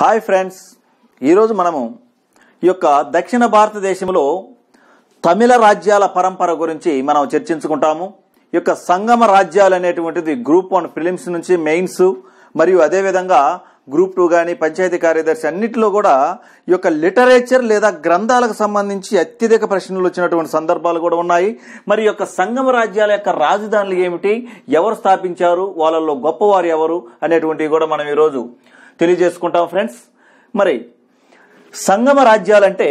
hi friends ఈరోజు మనము ఈ యొక్క దక్షిణ భారతదేశంలో తమిళ రాజ్యాల పరంపర గురించి మనం చర్చించుకుంటాము ఈ యొక్క సంగమ రాజ్యాలు అనేటువంటిది గ్రూప్ వన్ ఫిలిమ్స్ నుంచి మెయిన్స్ మరియు అదేవిధంగా గ్రూప్ టూ కానీ పంచాయతీ కార్యదర్శి అన్నింటిలో కూడా ఈ యొక్క లిటరేచర్ లేదా గ్రంథాలకు సంబంధించి అత్యధిక ప్రశ్నలు వచ్చినటువంటి సందర్భాలు కూడా ఉన్నాయి మరి యొక్క సంగమ రాజ్యాల యొక్క రాజధానులు ఏమిటి ఎవరు స్థాపించారు వాళ్ళల్లో గొప్పవారు ఎవరు అనేటువంటివి కూడా మనం ఈరోజు తెలియజేసుకుంటాం ఫ్రెండ్స్ మరి సంగమ రాజ్యాలంటే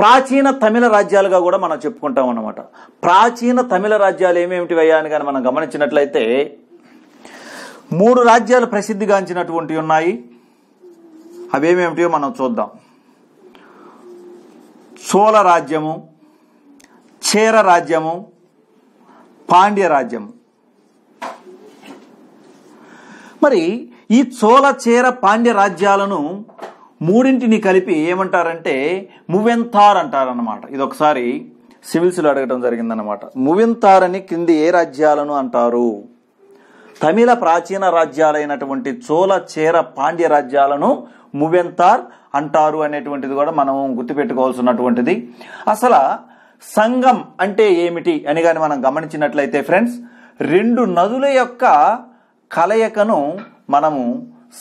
ప్రాచీన తమిళ రాజ్యాలుగా కూడా మనం చెప్పుకుంటాం అన్నమాట ప్రాచీన తమిళ రాజ్యాలు ఏమేమిటివయ్యా అని కానీ మనం గమనించినట్లయితే మూడు రాజ్యాలు ప్రసిద్ధిగాంచినటువంటివి ఉన్నాయి అవేమేమిటియో మనం చూద్దాం చోళ రాజ్యము చేర రాజ్యము పాండ్య రాజ్యము మరి ఈ చోళ చీర పాండ్య రాజ్యాలను మూడింటిని కలిపి ఏమంటారంటే మువెంతార్ అంటారన్నమాట ఇది ఒకసారి సివిల్స్లో అడగడం జరిగిందనమాట మువెంతార్ అని కింది ఏ రాజ్యాలను అంటారు తమిళ ప్రాచీన రాజ్యాలైనటువంటి చోళ చేర పాండ్య రాజ్యాలను మువెంతార్ అంటారు అనేటువంటిది కూడా మనం గుర్తుపెట్టుకోవాల్సినటువంటిది అసలు సంగం అంటే ఏమిటి అని కానీ మనం గమనించినట్లయితే ఫ్రెండ్స్ రెండు నదుల యొక్క కలయికను మనము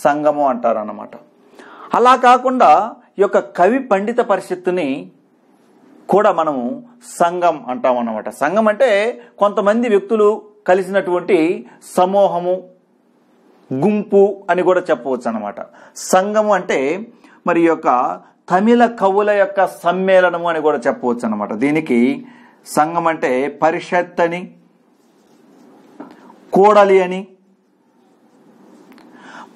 సంగము అంటారు అన్నమాట అలా కాకుండా ఈ యొక్క కవి పండిత పరిషత్తుని కూడా మనము సంఘం అంటాం అన్నమాట సంఘం అంటే కొంతమంది వ్యక్తులు కలిసినటువంటి సమూహము గుంపు అని కూడా చెప్పవచ్చు అనమాట సంఘము అంటే మరి యొక్క తమిళ కవుల యొక్క సమ్మేళనము అని కూడా చెప్పవచ్చు అనమాట దీనికి సంఘం అంటే పరిషత్ అని కోడలి అని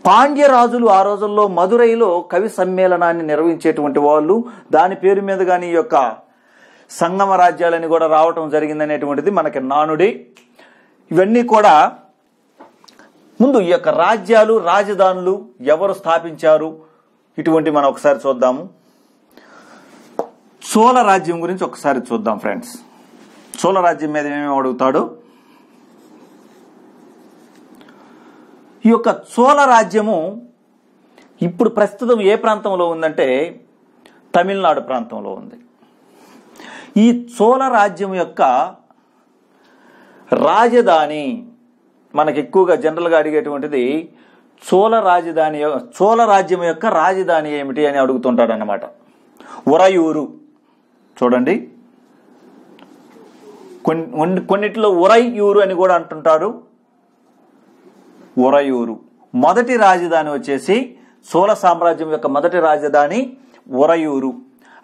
పాండ్య రాజులు ఆ రోజుల్లో మధురైలో కవి సమ్మేళనాన్ని నిర్వహించేటువంటి వాళ్ళు దాని పేరు మీద కానీ ఈ యొక్క సంగమ రాజ్యాలని కూడా రావటం జరిగిందనేటువంటిది మనకి నానుడి ఇవన్నీ కూడా ముందు ఈ యొక్క రాజ్యాలు రాజధానులు ఎవరు స్థాపించారు ఇటువంటి మనం ఒకసారి చూద్దాము చోళ రాజ్యం గురించి ఒకసారి చూద్దాం ఫ్రెండ్స్ చోళ రాజ్యం మీద ఏమేమి అడుగుతాడు ఈ యొక్క చోళ రాజ్యము ఇప్పుడు ప్రస్తుతం ఏ ప్రాంతంలో ఉందంటే తమిళనాడు ప్రాంతంలో ఉంది ఈ చోళ రాజ్యం యొక్క రాజధాని మనకు ఎక్కువగా జనరల్గా అడిగేటువంటిది చోళ రాజధాని చోళ రాజ్యం యొక్క రాజధాని ఏమిటి అని అడుగుతుంటాడనమాట ఉరయూరు చూడండి కొన్ని కొన్నిటిలో ఉరయూరు అని కూడా అంటుంటారు ఉరయూరు మొదటి రాజధాని వచ్చేసి సోళ సామ్రాజ్యం యొక్క మొదటి రాజధాని ఉరయూరు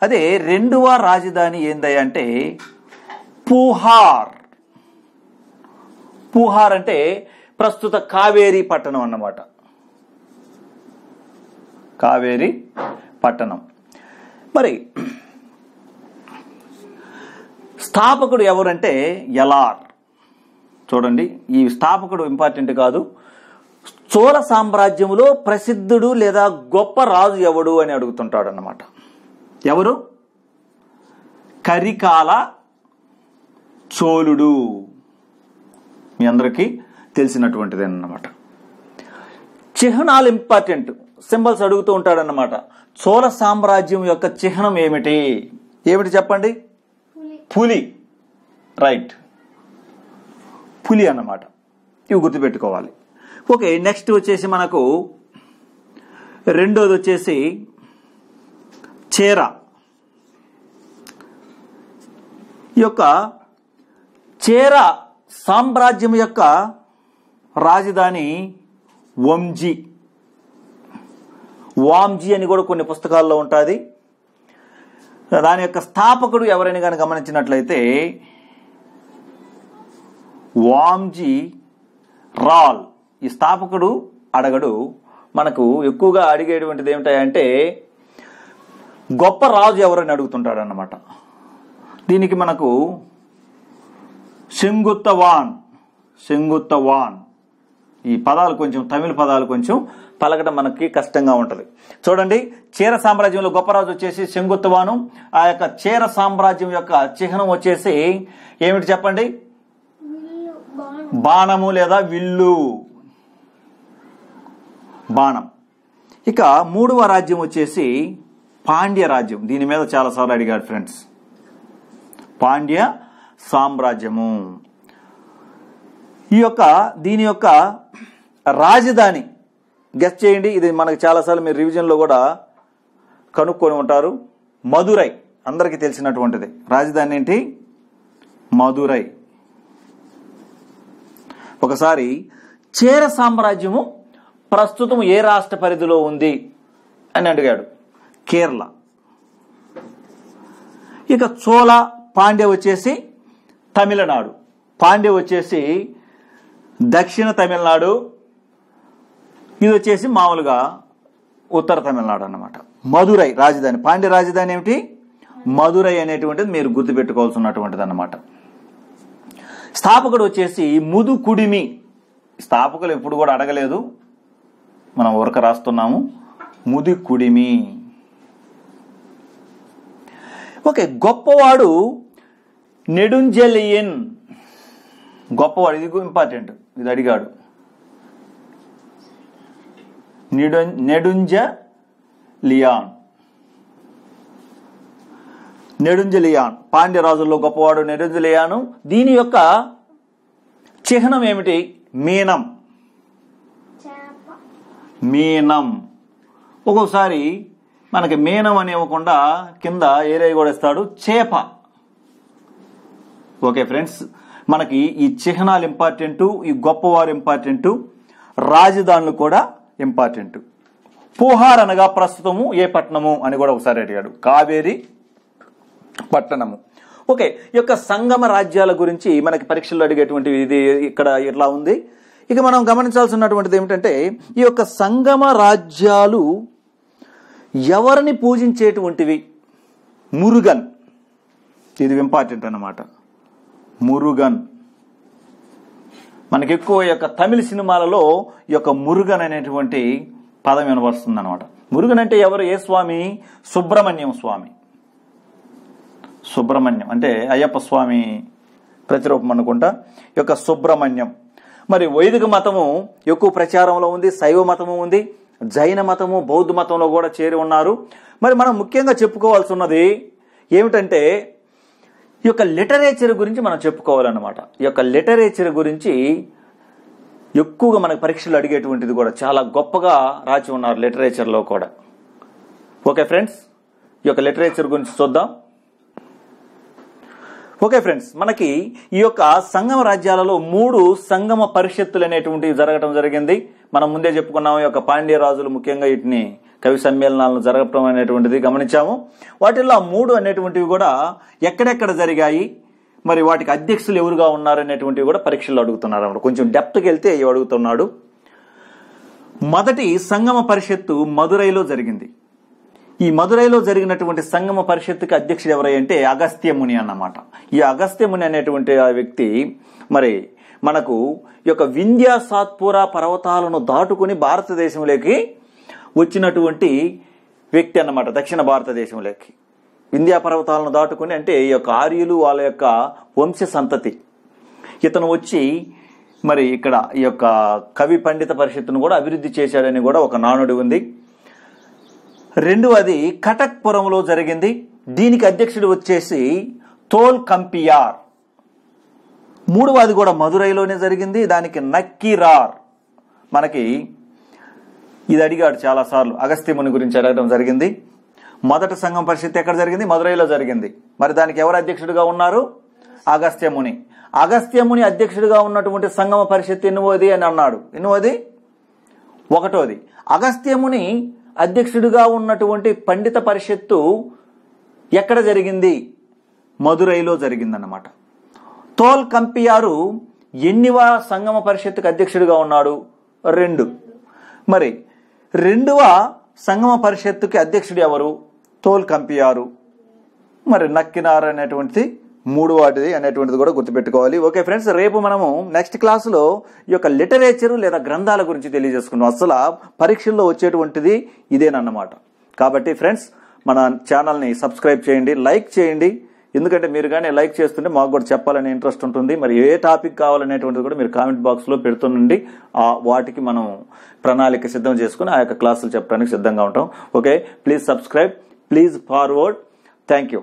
అదే రెండవ రాజధాని ఏందంటే పుహార్ పుహార్ అంటే ప్రస్తుత కావేరీ పట్టణం అన్నమాట కావేరీ పట్టణం మరి స్థాపకుడు ఎవరంటే ఎలార్ చూడండి ఈ స్థాపకుడు ఇంపార్టెంట్ కాదు చోళ సామ్రాజ్యములో ప్రసిద్ధుడు లేదా గొప్ప రాజు ఎవడు అని అడుగుతుంటాడు అన్నమాట ఎవరు కరికాల చోళుడు మీ అందరికీ తెలిసినటువంటిది అన్నమాట చిహ్నాలు ఇంపార్టెంట్ సింబల్స్ అడుగుతూ ఉంటాడన్నమాట చోళ సామ్రాజ్యం యొక్క చిహ్నం ఏమిటి ఏమిటి చెప్పండి పులి రైట్ పులి అన్నమాట ఇవి గుర్తుపెట్టుకోవాలి ఓకే నెక్స్ట్ వచ్చేసి మనకు రెండోది వచ్చేసి చీర ఈ యొక్క చేర సామ్రాజ్యం యొక్క రాజధాని వంజీ వామ్జీ అని కూడా కొన్ని పుస్తకాల్లో ఉంటుంది దాని యొక్క స్థాపకుడు ఎవరైనా కానీ గమనించినట్లయితే వాంజీ రాల్ ఈ స్థాపకుడు అడగడు మనకు ఎక్కువగా అడిగేటువంటిది ఏమిటంటే గొప్ప రాజు ఎవరని అడుగుతుంటాడు అన్నమాట దీనికి మనకు సింగుత్తవాన్ వాన్ ఈ పదాలు కొంచెం తమిళ పదాలు కొంచెం పలకడం మనకి కష్టంగా ఉంటుంది చూడండి చీర సామ్రాజ్యంలో గొప్పరాజు వచ్చేసి సింగుత్తవాను ఆ యొక్క చీర సామ్రాజ్యం యొక్క చిహ్నం వచ్చేసి ఏమిటి చెప్పండి బాణము లేదా విల్లు బాణం ఇక మూడవ రాజ్యం వచ్చేసి పాండ్య రాజ్యం దీని మీద చాలాసార్లు అడిగాడు ఫ్రెండ్స్ పాండ్య సామ్రాజ్యము ఈ యొక్క దీని యొక్క రాజధాని గెస్ చేయండి ఇది మనకు చాలాసార్లు మీరు రివిజన్లో కూడా కనుక్కొని ఉంటారు మధురై అందరికీ తెలిసినటువంటిది రాజధాని ఏంటి మధురై ఒకసారి చేర సామ్రాజ్యము ప్రస్తుతం ఏ రాష్ట్ర పరిధిలో ఉంది అని అడిగాడు కేరళ ఇక చోళ పాండ్య వచ్చేసి తమిళనాడు పాండ్య వచ్చేసి దక్షిణ తమిళనాడు ఇది వచ్చేసి మామూలుగా ఉత్తర తమిళనాడు అన్నమాట మధురై రాజధాని పాండ్య రాజధాని ఏమిటి మధురై అనేటువంటిది మీరు గుర్తుపెట్టుకోవాల్సినటువంటిది అన్నమాట స్థాపకుడు వచ్చేసి ముదుకుడిమి స్థాపకులు ఎప్పుడు కూడా అడగలేదు మనం ఉరక రాస్తున్నాము ముది కుడిమి ఓకే గొప్పవాడు నెడుంజలియన్ గొప్పవాడు ఇది ఇంపార్టెంట్ ఇది అడిగాడు నిడు నెడుంజ లియాన్ నెడుంజలియాన్ పాండ్యరాజుల్లో గొప్పవాడు నెడుంజలియాను దీని యొక్క చిహ్నం ఏమిటి మీనం మీనం ఒక్కోసారి మనకి మీనం అని ఇవ్వకుండా కింద ఏరియా కూడా ఇస్తాడు చేప ఓకే ఫ్రెండ్స్ మనకి ఈ చిహ్నాలు ఇంపార్టెంటు ఈ గొప్పవారు ఇంపార్టెంటు రాజధానులు కూడా ఇంపార్టెంటు పుహార్ అనగా ప్రస్తుతము ఏ పట్టణము అని కూడా ఒకసారి అడిగాడు కావేరి పట్టణము ఓకే ఈ యొక్క సంగమ రాజ్యాల గురించి మనకి పరీక్షలు అడిగేటువంటి ఇది ఇక్కడ ఇట్లా ఉంది ఇక మనం గమనించాల్సినటువంటిది ఏమిటంటే ఈ యొక్క సంగమ రాజ్యాలు ఎవరిని పూజించేటువంటివి మురుగన్ ఇది ఇంపార్టెంట్ అన్నమాట మురుగన్ మనకి ఎక్కువ యొక్క తమిళ సినిమాలలో ఈ యొక్క మురుగన్ అనేటువంటి పదం వినబడుతుంది అనమాట మురుగన్ అంటే ఎవరు ఏ స్వామి సుబ్రహ్మణ్యం స్వామి సుబ్రహ్మణ్యం అంటే అయ్యప్ప స్వామి ప్రతిరూపం అనుకుంటా ఈ యొక్క సుబ్రహ్మణ్యం మరి వైదిక మతము ఎక్కువ ప్రచారంలో ఉంది శైవ మతము ఉంది జైన మతము బౌద్ధ మతంలో కూడా చేరి ఉన్నారు మరి మనం ముఖ్యంగా చెప్పుకోవాల్సి ఉన్నది ఏమిటంటే ఈ యొక్క లిటరేచర్ గురించి మనం చెప్పుకోవాలన్నమాట ఈ యొక్క లిటరేచర్ గురించి ఎక్కువగా మనకు పరీక్షలు అడిగేటువంటిది కూడా చాలా గొప్పగా రాచి ఉన్నారు లిటరేచర్లో కూడా ఓకే ఫ్రెండ్స్ ఈ యొక్క లిటరేచర్ గురించి చూద్దాం ఓకే ఫ్రెండ్స్ మనకి ఈ యొక్క సంగమ రాజ్యాలలో మూడు సంగమ పరిషత్తులు అనేటువంటివి జరగటం జరిగింది మనం ముందే చెప్పుకున్నాము ఈ యొక్క పాండ్య రాజులు ముఖ్యంగా వీటిని కవి సమ్మేళనాలను జరగటం అనేటువంటిది గమనించాము వాటిల్లో మూడు అనేటువంటివి కూడా ఎక్కడెక్కడ జరిగాయి మరి వాటికి అధ్యక్షులు ఎవరుగా ఉన్నారు అనేటువంటివి కూడా పరీక్షల్లో అడుగుతున్నారు అన్నమాట కొంచెం డెప్త్కి వెళ్తే అడుగుతున్నాడు మొదటి సంగమ పరిషత్తు మదురైలో జరిగింది ఈ మదురైలో జరిగినటువంటి సంగమ పరిషత్తుకి అధ్యక్షుడు ఎవరంటే అగస్త్యముని అన్నమాట ఈ అగస్త్యముని అనేటువంటి ఆ వ్యక్తి మరి మనకు యొక్క వింధ్యా సాత్పుర పర్వతాలను దాటుకుని భారతదేశంలోకి వచ్చినటువంటి వ్యక్తి అన్నమాట దక్షిణ భారతదేశంలోకి వింధ్యా పర్వతాలను దాటుకుని అంటే ఈ యొక్క ఆర్యులు వాళ్ళ యొక్క వంశ సంతతి ఇతను వచ్చి మరి ఇక్కడ ఈ యొక్క కవి పండిత పరిషత్తును కూడా అభివృద్ధి చేశాడని కూడా ఒక నానుడి ఉంది రెండవది కటక్పురంలో జరిగింది దీనికి అధ్యక్షుడు వచ్చేసి తోల్ కంపియార్ మూడవది కూడా మదురైలోనే జరిగింది దానికి నక్కిరార్ మనకి ఇది అడిగాడు చాలాసార్లు అగస్త్యముని గురించి అడగడం జరిగింది మొదట సంఘం పరిషత్ ఎక్కడ జరిగింది మధురైలో జరిగింది మరి దానికి ఎవరు అధ్యక్షుడిగా ఉన్నారు అగస్త్యముని అగస్త్యముని అధ్యక్షుడిగా ఉన్నటువంటి సంగమ పరిషత్ ఎన్నోది అని అన్నాడు ఎన్నోది ఒకటోది అగస్త్యముని అధ్యక్షుడిగా ఉన్నటువంటి పండిత పరిషత్తు ఎక్కడ జరిగింది మదురైలో జరిగిందన్నమాట తోల్ కంపియారు ఎన్నివ సంగమ పరిషత్తుకు అధ్యక్షుడిగా ఉన్నాడు రెండు మరి రెండవ సంగమ పరిషత్తుకి అధ్యక్షుడు ఎవరు తోల్ కంపియారు మరి నక్కినారు అనేటువంటిది మూడు వాటిది అనేటువంటిది కూడా గుర్తుపెట్టుకోవాలి ఓకే ఫ్రెండ్స్ రేపు మనము నెక్స్ట్ క్లాసులో ఈ యొక్క లిటరేచర్ లేదా గ్రంథాల గురించి తెలియజేసుకున్నాం అసలు పరీక్షల్లో వచ్చేటువంటిది ఇదేనన్నమాట కాబట్టి ఫ్రెండ్స్ మన ఛానల్ని సబ్స్క్రైబ్ చేయండి లైక్ చేయండి ఎందుకంటే మీరు కానీ లైక్ చేస్తుంటే మాకు కూడా చెప్పాలనే ఇంట్రెస్ట్ ఉంటుంది మరి ఏ టాపిక్ కావాలనేటువంటిది కూడా మీరు కామెంట్ బాక్స్లో పెడుతుండండి ఆ వాటికి మనం ప్రణాళిక సిద్ధం చేసుకుని ఆ యొక్క క్లాసులు చెప్పడానికి సిద్ధంగా ఉంటాం okay please subscribe please forward thank you